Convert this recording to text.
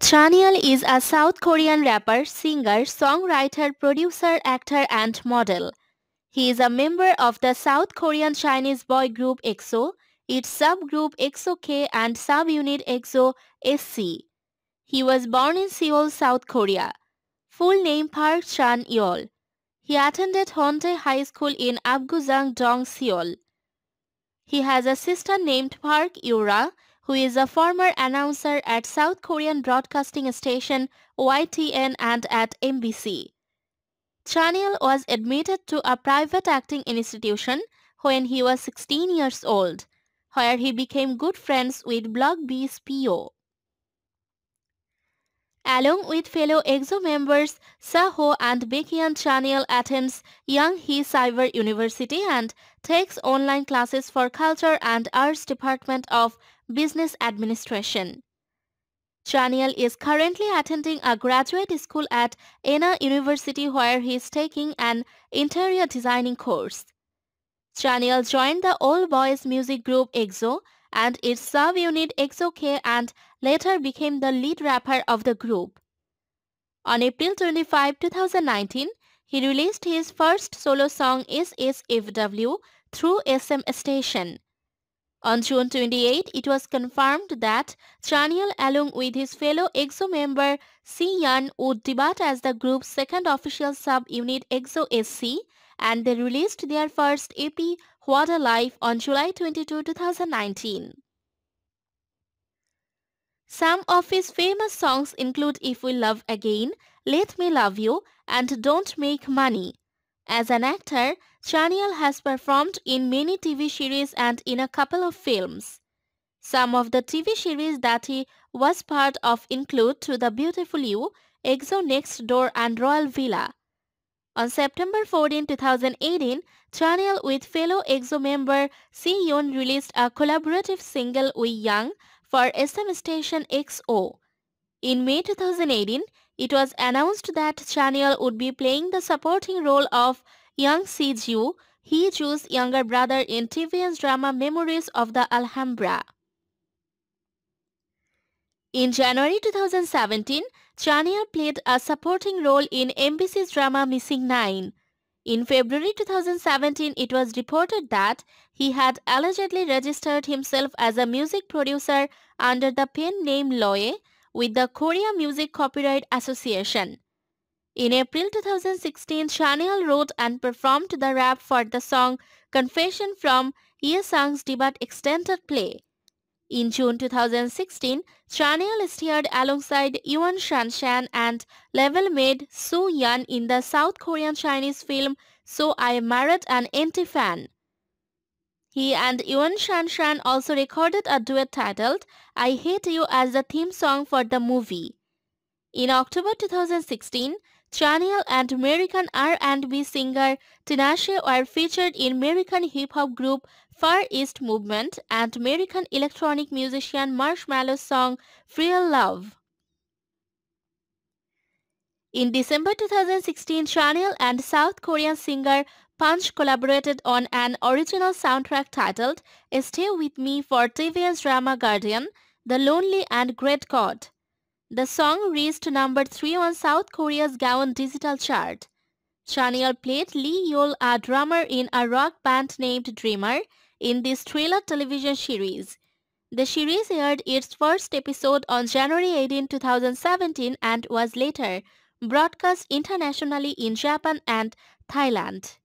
Chanyeol is a South Korean rapper, singer, songwriter, producer, actor and model. He is a member of the South Korean Chinese boy group EXO, its subgroup EXO-K and subunit EXO-SC. He was born in Seoul, South Korea. Full name Park Chan-yeol. He attended Honte High School in Abgujeong-dong, Seoul. He has a sister named Park Yura who is a former announcer at South Korean broadcasting station YTN and at MBC. Chanil was admitted to a private acting institution when he was 16 years old, where he became good friends with Block B's PO. Along with fellow EXO members, Saho and Baekhyun Chanil attends Young Hee Cyber University and takes online classes for Culture and Arts Department of Business Administration. Chaniel is currently attending a graduate school at Anna University where he is taking an interior designing course. Chaniel joined the all-boys music group EXO and its sub-unit EXO K and later became the lead rapper of the group. On April 25, 2019, he released his first solo song Is Is through SM Station. On June 28, it was confirmed that Chaniel along with his fellow EXO member Si Yan would debut as the group's second official sub-unit EXO SC and they released their first EP Water Life on July 22, 2019. Some of his famous songs include If We Love Again, Let Me Love You, and Don't Make Money. As an actor, Chaniel has performed in many TV series and in a couple of films. Some of the TV series that he was part of include To the Beautiful You, Exo Next Door and Royal Villa. On September 14, 2018, Chaniel with fellow EXO member Si Yoon released a collaborative single *We Young for SM station XO. In May 2018, it was announced that Chanyeol would be playing the supporting role of Young Si-ju, younger brother in TVN's drama Memories of the Alhambra. In January 2017, Chanyeol played a supporting role in MBC's drama Missing Nine. In February 2017, it was reported that he had allegedly registered himself as a music producer under the pen name Loye with the Korea Music Copyright Association. In April 2016, Chanel wrote and performed the rap for the song Confession from Ye Sang's debut extended play. In June 2016, Chanel starred alongside Yuan Shanshan and level maid Su Yan in the South Korean Chinese film So I Married an Anti-Fan. He and Yuan Shan Shan also recorded a duet titled I Hate You as the theme song for the movie. In October 2016, Chaniel and American R&B singer Tinashe were featured in American hip-hop group Far East Movement and American electronic musician Marshmallow's song Real Love. In December 2016, Chaniel and South Korean singer Punch collaborated on an original soundtrack titled Stay With Me for TVS drama Guardian, The Lonely and Great God. The song reached number 3 on South Korea's Gaon digital chart. Chanyeol played Lee Yol, a drummer in a rock band named Dreamer, in this thriller television series. The series aired its first episode on January 18, 2017 and was later broadcast internationally in Japan and Thailand.